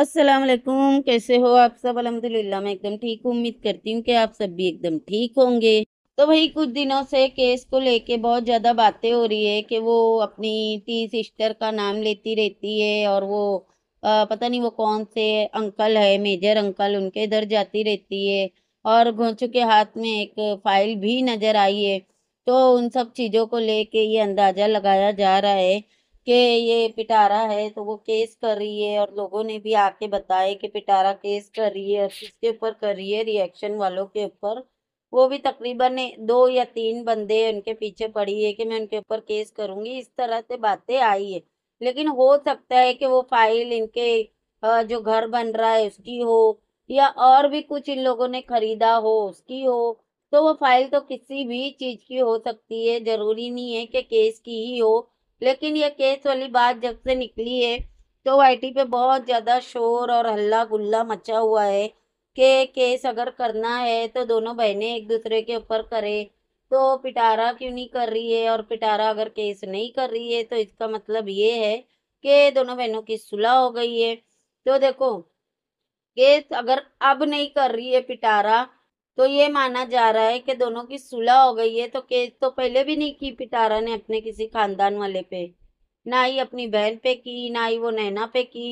असलकुम कैसे हो आप सब अलहमदिल्ला मैं एकदम ठीक हूँ उम्मीद करती हूँ कि आप सब भी एकदम ठीक होंगे तो वही कुछ दिनों से केस को लेके बहुत ज़्यादा बातें हो रही है कि वो अपनी टी सिस्टर का नाम लेती रहती है और वो आ, पता नहीं वो कौन से अंकल है मेजर अंकल उनके इधर जाती रहती है और घोंचू के हाथ में एक फाइल भी नज़र आई है तो उन सब चीज़ों को लेके ये अंदाज़ा लगाया जा रहा है कि ये पिटारा है तो वो केस कर रही है और लोगों ने भी आके बताया कि पिटारा केस कर रही है इसके ऊपर कर रही है रिएक्शन वालों के ऊपर वो भी तकरीबन दो या तीन बंदे उनके पीछे पड़ी है कि मैं उनके ऊपर केस करूँगी इस तरह से बातें आई है लेकिन हो सकता है कि वो फाइल इनके जो घर बन रहा है उसकी हो या और भी कुछ इन लोगों ने खरीदा हो उसकी हो तो वो फाइल तो किसी भी चीज़ की हो सकती है ज़रूरी नहीं है कि केस की ही हो लेकिन ये केस वाली बात जब से निकली है तो वाईटी पे बहुत ज़्यादा शोर और हल्ला गुल्ला मचा हुआ है कि केस अगर करना है तो दोनों बहनें एक दूसरे के ऊपर करें तो पिटारा क्यों नहीं कर रही है और पिटारा अगर केस नहीं कर रही है तो इसका मतलब ये है कि दोनों बहनों की सुलह हो गई है तो देखो केस अगर अब नहीं कर रही है पिटारा तो ये माना जा रहा है कि दोनों की सुलह हो गई है तो केस तो पहले भी नहीं की पिटारा ने अपने किसी खानदान वाले पे ना ही अपनी बहन पे की ना ही वो नैना पे की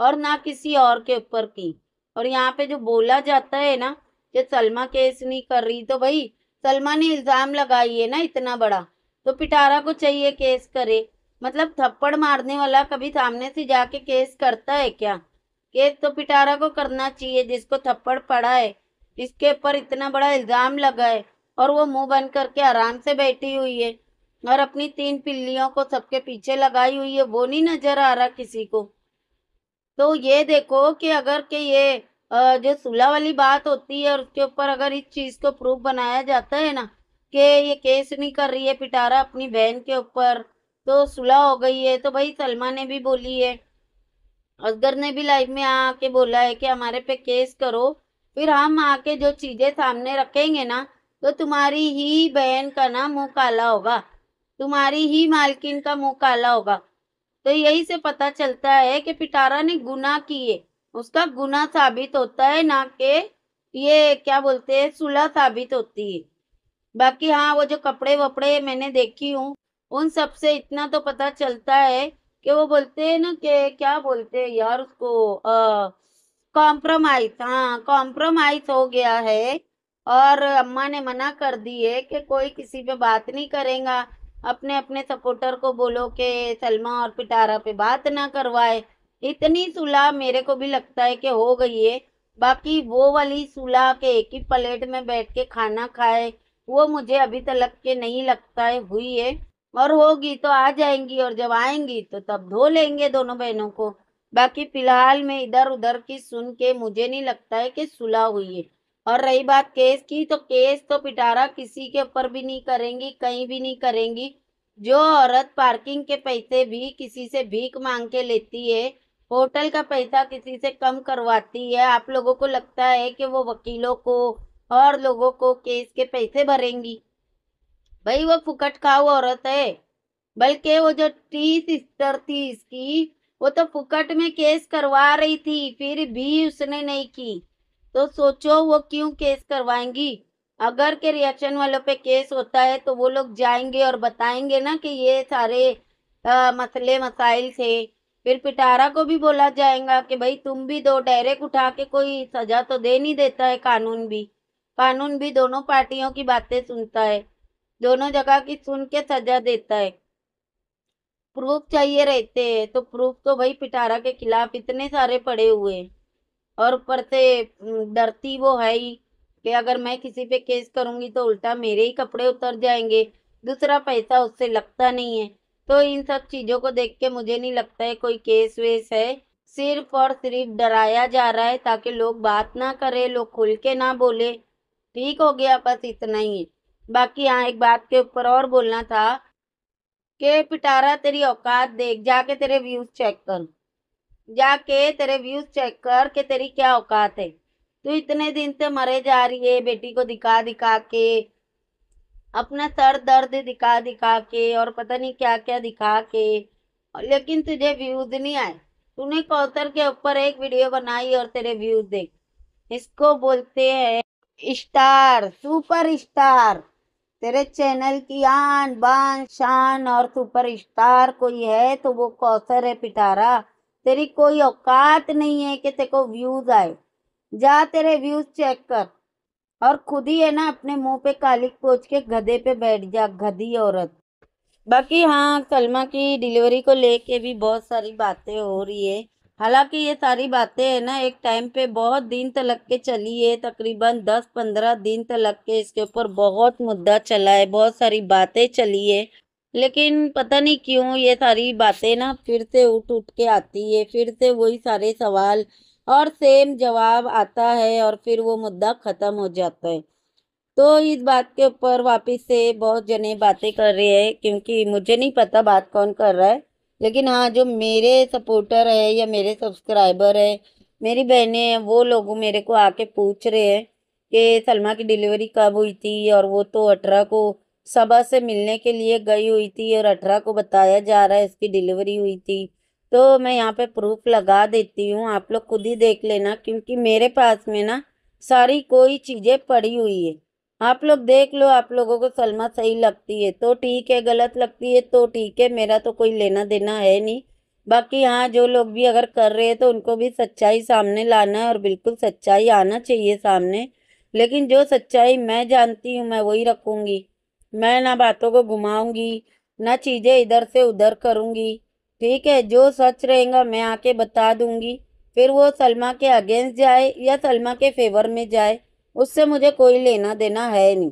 और ना किसी और के ऊपर की और यहाँ पे जो बोला जाता है ना कि सलमा केस नहीं कर रही तो भाई सलमा ने इल्ज़ाम लगाई है ना इतना बड़ा तो पिटारा को चाहिए केस करे मतलब थप्पड़ मारने वाला कभी सामने से जाके केस करता है क्या केस तो पिटारा को करना चाहिए जिसको थप्पड़ पड़ा है इसके ऊपर इतना बड़ा इल्ज़ाम लगा है और वो मुंह बंद करके आराम से बैठी हुई है और अपनी तीन पिल्लियों को सबके पीछे लगाई हुई है वो नहीं नज़र आ रहा किसी को तो ये देखो कि अगर के ये जो सुलह वाली बात होती है और उसके ऊपर अगर इस चीज़ को प्रूफ बनाया जाता है ना कि ये केस नहीं कर रही है पिटारा अपनी बहन के ऊपर तो सुलह हो गई है तो भाई सलमा ने भी बोली है असगर ने भी लाइव में आके बोला है कि हमारे पे केस करो फिर हम आके जो चीज़ें सामने रखेंगे ना तो तुम्हारी ही बहन का ना मुँह काला होगा तुम्हारी ही मालकिन का मुँह काला होगा तो यही से पता चलता है कि पिटारा ने गुना किए उसका गुना साबित होता है ना कि ये क्या बोलते हैं सुलह साबित होती है बाकी हाँ वो जो कपड़े वपड़े मैंने देखी हूँ उन सब से इतना तो पता चलता है कि वो बोलते हैं ना कि क्या बोलते हैं यार उसको आ, कॉम्प्रोमाइज हाँ कॉम्प्रोमाइज हो गया है और अम्मा ने मना कर दी है कि कोई किसी पे बात नहीं करेगा अपने अपने सपोर्टर को बोलो कि सलमा और पिटारा पे बात ना करवाए इतनी सुलह मेरे को भी लगता है कि हो गई है बाकी वो वाली सुलह के एक ही प्लेट में बैठ के खाना खाए वो मुझे अभी तक के नहीं लगता है हुई है और होगी तो आ जाएंगी और जब आएंगी तो तब धो लेंगे दोनों बहनों को बाकी फिलहाल मैं इधर उधर की सुन के मुझे नहीं लगता है कि सुलह हुई है और रही बात केस की तो केस तो पिटारा किसी के ऊपर भी नहीं करेंगी कहीं भी नहीं करेंगी जो औरत पार्किंग के पैसे भी किसी से भीख मांग के लेती है होटल का पैसा किसी से कम करवाती है आप लोगों को लगता है कि वो वकीलों को और लोगों को केस के पैसे भरेंगी भाई वो फुकट खाऊ औरत है बल्कि वो जो टी सिस्टर थी इसकी वो तो फुकट में केस करवा रही थी फिर भी उसने नहीं की तो सोचो वो क्यों केस करवाएंगी अगर के रिएक्शन वालों पे केस होता है तो वो लोग जाएंगे और बताएंगे ना कि ये सारे आ, मसले मसाइल थे फिर पिटारा को भी बोला जाएगा कि भाई तुम भी दो डायरेक्ट उठा के कोई सजा तो दे नहीं देता है कानून भी कानून भी दोनों पार्टियों की बातें सुनता है दोनों जगह की सुन के सजा देता है प्रूफ चाहिए रहते हैं तो प्रूफ तो भाई पिटारा के खिलाफ इतने सारे पड़े हुए और ऊपर से डरती वो है ही कि अगर मैं किसी पे केस करूँगी तो उल्टा मेरे ही कपड़े उतर जाएंगे दूसरा पैसा उससे लगता नहीं है तो इन सब चीज़ों को देख के मुझे नहीं लगता है कोई केस वेस है सिर्फ और सिर्फ डराया जा रहा है ताकि लोग बात ना करें लोग खुल के ना बोले ठीक हो गया बस इतना ही बाकी यहाँ एक बात के ऊपर और बोलना था के पिटारा तेरी औकात देख जाके तेरे व्यूज चेक कर जाके तेरे व्यूज चेक कर के तेरी क्या औकात है तू इतने दिन से मरे जा रही है बेटी को दिखा दिखा के अपना सर दर्द दिखा दिखा के और पता नहीं क्या क्या दिखा के लेकिन तुझे व्यूज नहीं आए तूने कौतर के ऊपर एक वीडियो बनाई और तेरे व्यूज देख इसको बोलते हैं स्टार सुपर स्टार तेरे चैनल की आन बान शान और सुपर स्टार कोई है तो वो कौसर है पिटारा तेरी कोई औकात नहीं है कि तेरे को व्यूज आए जा तेरे व्यूज चेक कर और खुद ही है ना अपने मुंह पे काली पोच के गधे पे बैठ जा गधी औरत बाकी हाँ सलमा की डिलीवरी को लेके भी बहुत सारी बातें हो रही है हालांकि ये सारी बातें है ना एक टाइम पे बहुत दिन तक लग के चली है तकरीबन दस पंद्रह दिन तक लग के इसके ऊपर बहुत मुद्दा चला है बहुत सारी बातें चली है लेकिन पता नहीं क्यों ये सारी बातें ना फिर से उठ उठ के आती है फिर से वही सारे सवाल और सेम जवाब आता है और फिर वो मुद्दा ख़त्म हो जाता है तो इस बात के ऊपर वापस से बहुत जने बातें कर रहे हैं क्योंकि मुझे नहीं पता बात कौन कर रहा है लेकिन हाँ जो मेरे सपोर्टर है या मेरे सब्सक्राइबर है मेरी बहनें हैं वो लोग मेरे को आके पूछ रहे हैं कि सलमा की डिलीवरी कब हुई थी और वो तो अठारह को सभा से मिलने के लिए गई हुई थी और अठारह को बताया जा रहा है इसकी डिलीवरी हुई थी तो मैं यहाँ पे प्रूफ लगा देती हूँ आप लोग खुद ही देख लेना क्योंकि मेरे पास में ना सारी कोई चीज़ें पड़ी हुई है आप लोग देख लो आप लोगों को सलमा सही लगती है तो ठीक है गलत लगती है तो ठीक है मेरा तो कोई लेना देना है नहीं बाकी हाँ जो लोग भी अगर कर रहे हैं तो उनको भी सच्चाई सामने लाना है और बिल्कुल सच्चाई आना चाहिए सामने लेकिन जो सच्चाई मैं जानती हूँ मैं वही रखूँगी मैं ना बातों को घुमाऊँगी ना चीज़ें इधर से उधर करूँगी ठीक है जो सच रहेगा मैं आके बता दूँगी फिर वो सलमा के अगेंस्ट जाए या सलमा के फेवर में जाए उससे मुझे कोई लेना देना है नहीं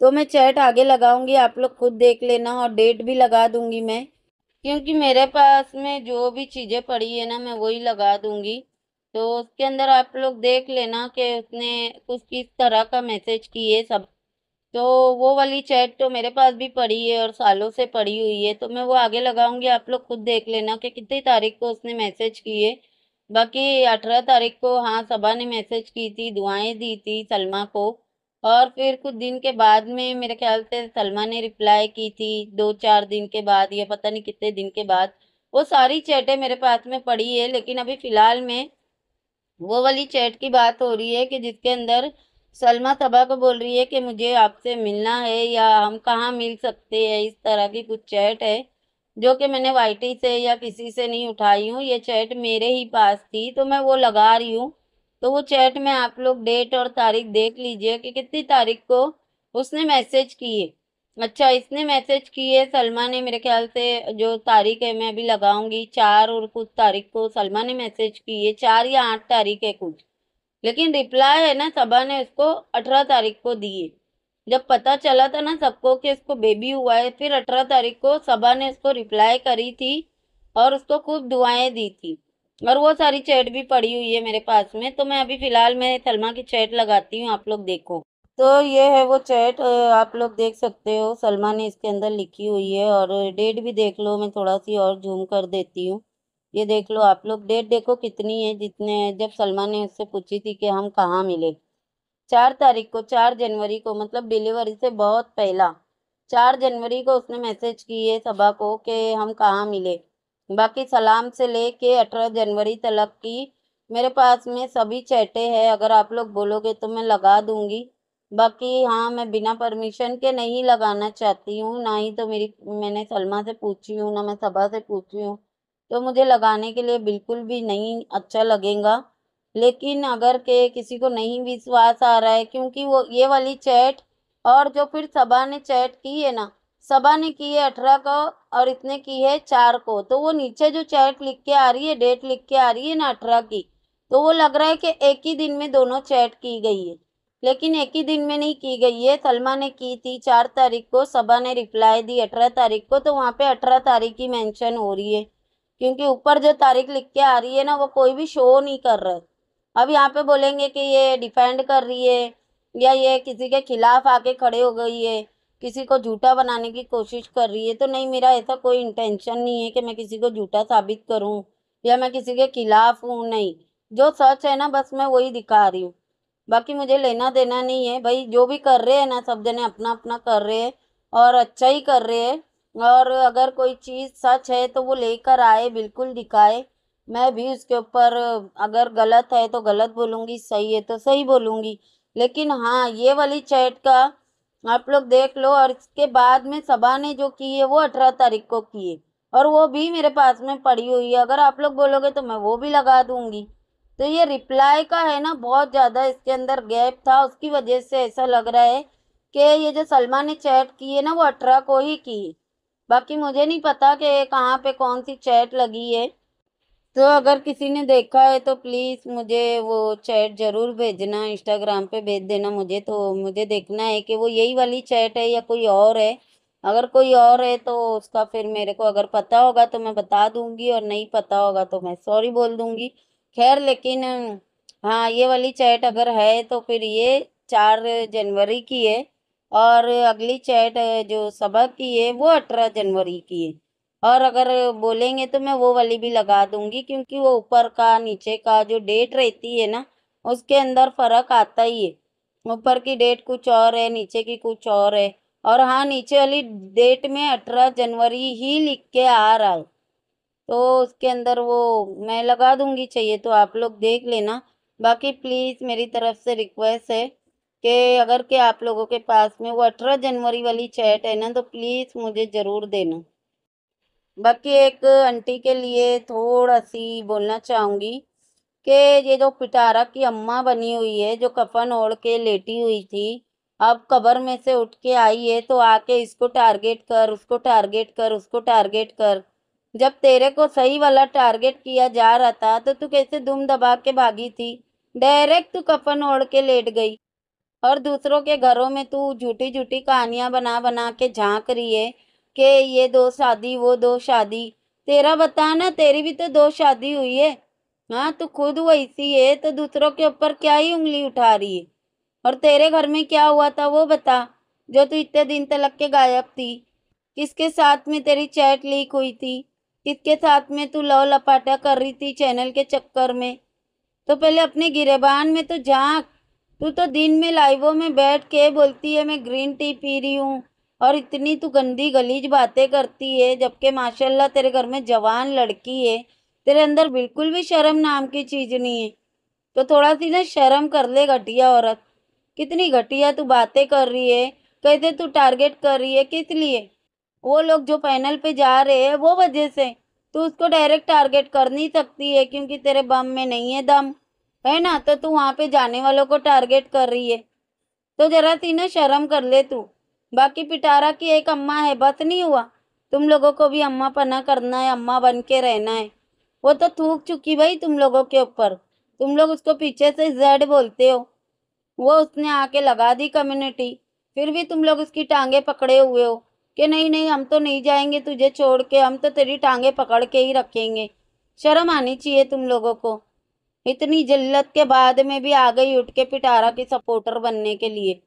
तो मैं चैट आगे लगाऊंगी आप लोग खुद देख लेना और डेट भी लगा दूंगी मैं क्योंकि मेरे पास में जो भी चीज़ें पड़ी है ना मैं वही लगा दूंगी तो उसके अंदर आप लोग देख लेना कि उसने कुछ किस तरह का मैसेज किए सब तो वो वाली चैट तो मेरे पास भी पड़ी है और सालों से पड़ी हुई है तो मैं वो आगे लगाऊंगी आप लोग खुद देख लेना कि कितनी तारीख को उसने मैसेज किए बाकी अठारह तारीख को हाँ सबा ने मैसेज की थी दुआएं दी थी सलमा को और फिर कुछ दिन के बाद में मेरे ख्याल से सलमा ने रिप्लाई की थी दो चार दिन के बाद या पता नहीं कितने दिन के बाद वो सारी चैटें मेरे पास में पड़ी है लेकिन अभी फ़िलहाल में वो वाली चैट की बात हो रही है कि जिसके अंदर सलमा सबा को बोल रही है कि मुझे आपसे मिलना है या हम कहाँ मिल सकते हैं इस तरह की कुछ चैट है जो कि मैंने वाइटी से या किसी से नहीं उठाई हूँ ये चैट मेरे ही पास थी तो मैं वो लगा रही हूँ तो वो चैट में आप लोग डेट और तारीख देख लीजिए कि कितनी तारीख को उसने मैसेज किए अच्छा इसने मैसेज किए सलमा ने मेरे ख्याल से जो तारीख है मैं अभी लगाऊंगी चार और कुछ तारीख को सलमा ने मैसेज किए चार या आठ तारीख है कुछ लेकिन रिप्लाई है ना सबा ने उसको अठारह तारीख को दिए जब पता चला था ना सबको कि इसको बेबी हुआ है फिर अठारह तारीख को सभा ने इसको रिप्लाई करी थी और उसको खूब दुआएं दी थी और वो सारी चैट भी पड़ी हुई है मेरे पास में तो मैं अभी फ़िलहाल मैं सलमा की चैट लगाती हूँ आप लोग देखो तो ये है वो चैट आप लोग देख सकते हो सलमा ने इसके अंदर लिखी हुई है और डेट भी देख लो मैं थोड़ा सी और जूम कर देती हूँ ये देख लो आप लोग डेट देखो कितनी है जितने जब सलमा ने उससे पूछी थी कि हम कहाँ मिले चार तारीख को चार जनवरी को मतलब डिलीवरी से बहुत पहला चार जनवरी को उसने मैसेज किए सभा को कि हम कहाँ मिले बाकी सलाम से ले के अठारह जनवरी तलक की मेरे पास में सभी चैटे हैं अगर आप लोग बोलोगे तो मैं लगा दूँगी बाकी हाँ मैं बिना परमिशन के नहीं लगाना चाहती हूँ ना ही तो मेरी मैंने सलमा से पूछी हूँ ना मैं सभा से पूछी हूँ तो मुझे लगाने के लिए बिल्कुल भी नहीं अच्छा लगेगा लेकिन अगर के किसी को नहीं विश्वास आ रहा है क्योंकि वो ये वाली चैट और जो फिर सभा ने चैट की है ना सभा ने की है अठारह को और इतने की है चार को तो वो नीचे जो चैट लिख के आ रही है डेट लिख के आ रही है ना अठारह की तो वो लग रहा है कि एक ही दिन में दोनों चैट की गई है लेकिन एक ही दिन में नहीं की गई है सलमा ने की थी चार तारीख को सभा ने रिप्लाई दी अठारह तारीख को तो वहाँ पे अठारह तारीख की मेंशन हो रही है क्योंकि ऊपर जो तारीख लिख के आ रही है ना वो कोई भी शो नहीं कर रहा है अब यहाँ पे बोलेंगे कि ये डिफेंड कर रही है या ये किसी के खिलाफ आके खड़े हो गई है किसी को झूठा बनाने की कोशिश कर रही है तो नहीं मेरा ऐसा कोई इंटेंशन नहीं है कि मैं किसी को झूठा साबित करूँ या मैं किसी के खिलाफ हूँ नहीं जो सच है ना बस मैं वही दिखा रही हूँ बाकी मुझे लेना देना नहीं है भाई जो भी कर रहे हैं ना सब जने अपना अपना कर रहे हैं और अच्छा ही कर रहे हैं और अगर कोई चीज़ सच है तो वो लेकर आए बिल्कुल दिखाए मैं भी उसके ऊपर अगर गलत है तो गलत बोलूँगी सही है तो सही बोलूँगी लेकिन हाँ ये वाली चैट का आप लोग देख लो और इसके बाद में सभा ने जो की है वो अठारह तारीख को की है और वो भी मेरे पास में पड़ी हुई है अगर आप लोग बोलोगे तो मैं वो भी लगा दूँगी तो ये रिप्लाई का है ना बहुत ज़्यादा इसके अंदर गैप था उसकी वजह से ऐसा लग रहा है कि ये जो सलमा ने चैट की है ना वो अठारह को ही की बाकी मुझे नहीं पता कि कहाँ पे कौन सी चैट लगी है तो अगर किसी ने देखा है तो प्लीज़ मुझे वो चैट ज़रूर भेजना इंस्टाग्राम पे भेज देना मुझे तो मुझे देखना है कि वो यही वाली चैट है या कोई और है अगर कोई और है तो उसका फिर मेरे को अगर पता होगा तो मैं बता दूंगी और नहीं पता होगा तो मैं सॉरी बोल दूंगी खैर लेकिन हाँ ये वाली चैट अगर है तो फिर ये चार जनवरी की है और अगली चैट जो सबक की है वो अठारह जनवरी की है और अगर बोलेंगे तो मैं वो वाली भी लगा दूँगी क्योंकि वो ऊपर का नीचे का जो डेट रहती है ना उसके अंदर फ़र्क आता ही है ऊपर की डेट कुछ और है नीचे की कुछ और है और हाँ नीचे वाली डेट में अठारह जनवरी ही लिख के आ रहा है तो उसके अंदर वो मैं लगा दूँगी चाहिए तो आप लोग देख लेना बाकी प्लीज़ मेरी तरफ से रिक्वेस्ट है कि अगर के आप लोगों के पास में वो अठारह जनवरी वाली चैट है ना तो प्लीज़ मुझे ज़रूर देना बाकी एक आंटी के लिए थोड़ा सी बोलना चाहूँगी कि ये जो पिटारा की अम्मा बनी हुई है जो कफन ओढ़ के लेटी हुई थी अब कबर में से उठ के आई है तो आके इसको टारगेट कर उसको टारगेट कर उसको टारगेट कर जब तेरे को सही वाला टारगेट किया जा रहा था तो तू कैसे दुम दबा के भागी थी डायरेक्ट तू कफन ओढ़ के लेट गई और दूसरों के घरों में तू झूठी झूठी कहानियाँ बना बना के झाँक रही है कि ये दो शादी वो दो शादी तेरा बताना तेरी भी तो दो शादी हुई है हाँ तो खुद वैसी है तो दूसरों के ऊपर क्या ही उंगली उठा रही है और तेरे घर में क्या हुआ था वो बता जो तू इतने दिन तलक के गायब थी किसके साथ में तेरी चैट लीक हुई थी किसके साथ में तू लव लपाटा कर रही थी चैनल के चक्कर में तो पहले अपने गिरेबान में तो झाँक तू तो दिन में लाइवों में बैठ के बोलती है मैं ग्रीन टी पी रही हूँ और इतनी तू गंदी गलीज बातें करती है जबकि माशाल्लाह तेरे घर में जवान लड़की है तेरे अंदर बिल्कुल भी शर्म नाम की चीज़ नहीं है तो थोड़ा सी ना शर्म कर ले घटिया औरत कितनी घटिया तू बातें कर रही है कैसे तू टारगेट कर रही है किस लिए वो लोग जो पैनल पे जा रहे हैं वो वजह से तू उसको डायरेक्ट टारगेट कर नहीं सकती है क्योंकि तेरे बम में नहीं है दम है ना तो तू वहाँ पे जाने वालों को टारगेट कर रही है तो ज़रा सी ना शर्म कर ले तू बाकी पिटारा की एक अम्मा है बस नहीं हुआ तुम लोगों को भी अम्मा पना करना है अम्मा बन के रहना है वो तो थूक चुकी भाई तुम लोगों के ऊपर तुम लोग उसको पीछे से जेड बोलते हो वो उसने आके लगा दी कम्युनिटी फिर भी तुम लोग उसकी टांगे पकड़े हुए हो कि नहीं नहीं हम तो नहीं जाएंगे तुझे छोड़ के हम तो तेरी टांगे पकड़ के ही रखेंगे शर्म आनी चाहिए तुम लोगों को इतनी जिल्लत के बाद में भी आ गई उठ के पिटारा की सपोर्टर बनने के लिए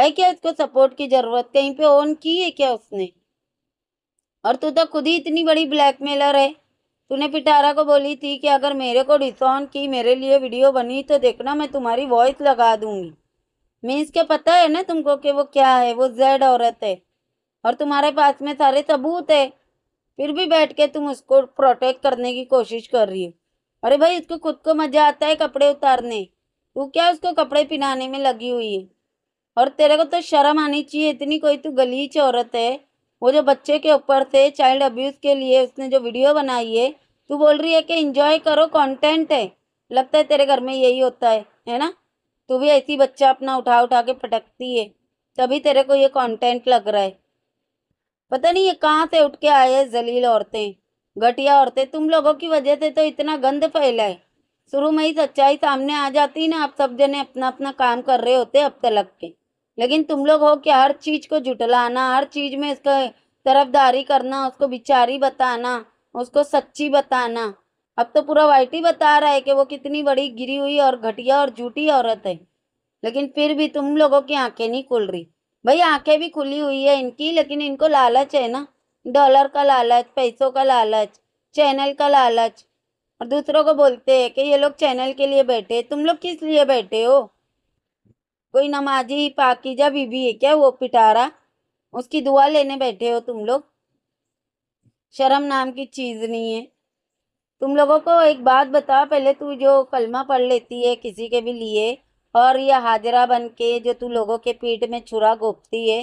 है क्या इसको सपोर्ट की जरूरत कहीं पे ऑन की है क्या उसने और तू तो खुद ही इतनी बड़ी ब्लैकमेलर है तूने पिटारा को बोली थी कि अगर मेरे को डिसऑन की मेरे लिए वीडियो बनी तो देखना मैं तुम्हारी वॉइस लगा दूंगी मीन्स के पता है ना तुमको कि वो क्या है वो जेड औरत है और तुम्हारे पास में सारे सबूत है फिर भी बैठ के तुम उसको प्रोटेक्ट करने की कोशिश कर रही हो अरे भाई इसको खुद को मज़ा आता है कपड़े उतारने तू क्या उसको कपड़े पहनाने में लगी हुई है और तेरे को तो शर्म आनी चाहिए इतनी कोई तो गलीच औरत है वो जो बच्चे के ऊपर थे चाइल्ड अब्यूज़ के लिए उसने जो वीडियो बनाई है तू बोल रही है कि इंजॉय करो कंटेंट है लगता है तेरे घर में यही होता है है ना तू भी ऐसी बच्चा अपना उठा उठा के पटकती है तभी तेरे को ये कंटेंट लग रहा है पता नहीं ये कहाँ से उठ के आए जलील औरतें घटिया औरतें तुम लोगों की वजह से तो इतना गंद फैला है शुरू में ही सच्चाई सामने आ जाती ना आप सब जने अपना अपना काम कर रहे होते अब तक लग के लेकिन तुम लोग हो कि हर चीज़ को जुटलाना हर चीज़ में इसका तरफदारी करना उसको बिचारी बताना उसको सच्ची बताना अब तो पूरा वाइटी बता रहा है कि वो कितनी बड़ी गिरी हुई और घटिया और झूठी औरत है लेकिन फिर भी तुम लोगों की आंखें नहीं खुल रही भाई आंखें भी खुली हुई है इनकी लेकिन इनको लालच है ना डॉलर का लालच पैसों का लालच चैनल का लालच और दूसरों को बोलते हैं कि ये लोग चैनल के लिए बैठे तुम लोग किस लिए बैठे हो कोई नमाजी पाकिजा बीबी है क्या वो पिटारा उसकी दुआ लेने बैठे हो तुम लोग शर्म नाम की चीज़ नहीं है तुम लोगों को एक बात बता पहले तू जो कलमा पढ़ लेती है किसी के भी लिए और यह हाजरा बन के जो तू लोगों के पीठ में छुरा घोपती है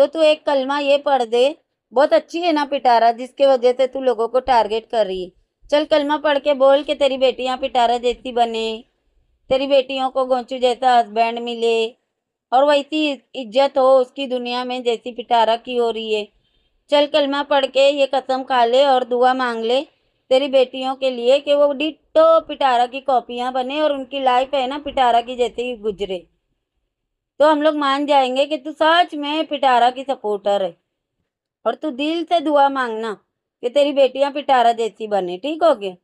तो तू एक कलमा ये पढ़ दे बहुत अच्छी है ना पिटारा जिसके वजह से तू लोगों को टारगेट कर रही है चल कलमा पढ़ के बोल के तेरी बेटी यहाँ पिटारा जैसी बने तेरी बेटियों को गोंचू जैसा हस्बैंड मिले और वैसी इज्जत हो उसकी दुनिया में जैसी पिटारा की हो रही है चल कलमा पढ़ के ये कसम खा ले और दुआ मांग ले तेरी बेटियों के लिए कि वो डिटो पिटारा की कॉपियाँ बने और उनकी लाइफ है ना पिटारा की जैसी गुजरे तो हम लोग मान जाएंगे कि तू सच में पिटारा की सपोर्टर है और तू दिल से दुआ मांगना कि तेरी बेटियाँ पिटारा जैसी बने ठीक हो गया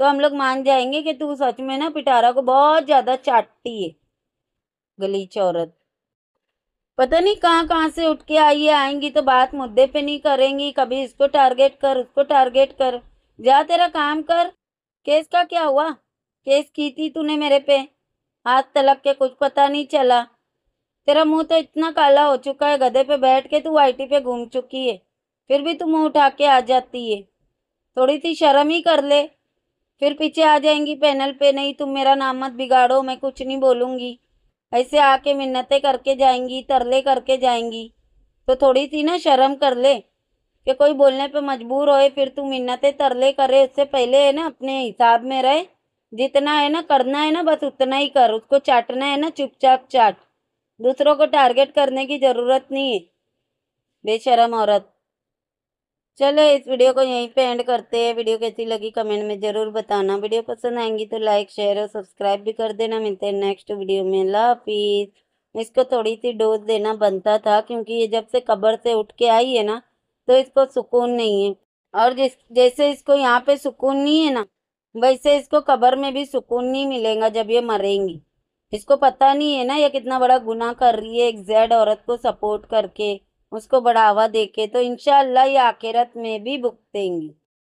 तो हम लोग मान जाएंगे कि तू सच में ना पिटारा को बहुत ज़्यादा चाटती है गलीच औरत पता नहीं कहाँ कहाँ से उठ के आई है आएंगी तो बात मुद्दे पे नहीं करेंगी कभी इसको टारगेट कर उसको टारगेट कर जा तेरा काम कर केस का क्या हुआ केस की थी तूने मेरे पे हाथ तलक के कुछ पता नहीं चला तेरा मुंह तो इतना काला हो चुका है गधे पे बैठ के तू आईटी पे घूम चुकी है फिर भी तू मुंह उठा के आ जाती है थोड़ी सी शर्म ही कर ले फिर पीछे आ जाएंगी पैनल पे नहीं तुम मेरा नाम मत बिगाड़ो मैं कुछ नहीं बोलूँगी ऐसे आके मिन्नतें करके जाएंगी तरले करके जाएंगी तो थोड़ी सी ना शर्म कर ले कि कोई बोलने पे मजबूर होए फिर तू मिन्नतें तरले करे उससे पहले है ना अपने हिसाब में रहे जितना है ना करना है ना बस उतना ही कर उसको चाटना है ना चुपचाप चाट दूसरों को टारगेट करने की ज़रूरत नहीं है बेशरम औरत चलो इस वीडियो को यहीं पे एंड करते हैं वीडियो कैसी लगी कमेंट में ज़रूर बताना वीडियो पसंद आएंगी तो लाइक शेयर और सब्सक्राइब भी कर देना मिलते हैं नेक्स्ट वीडियो में पीस इसको थोड़ी सी डोज देना बनता था क्योंकि ये जब से कब्र से उठ के आई है ना तो इसको सुकून नहीं है और जिस जैसे इसको यहाँ पे सुकून नहीं है ना वैसे इसको कब्र में भी सुकून नहीं मिलेगा जब ये मरेंगी इसको पता नहीं है ना ये कितना बड़ा गुनाह कर रही है एक जेड औरत को सपोर्ट करके उसको बढ़ावा देके तो इनशाला आखिरत में भी भुगतेंगी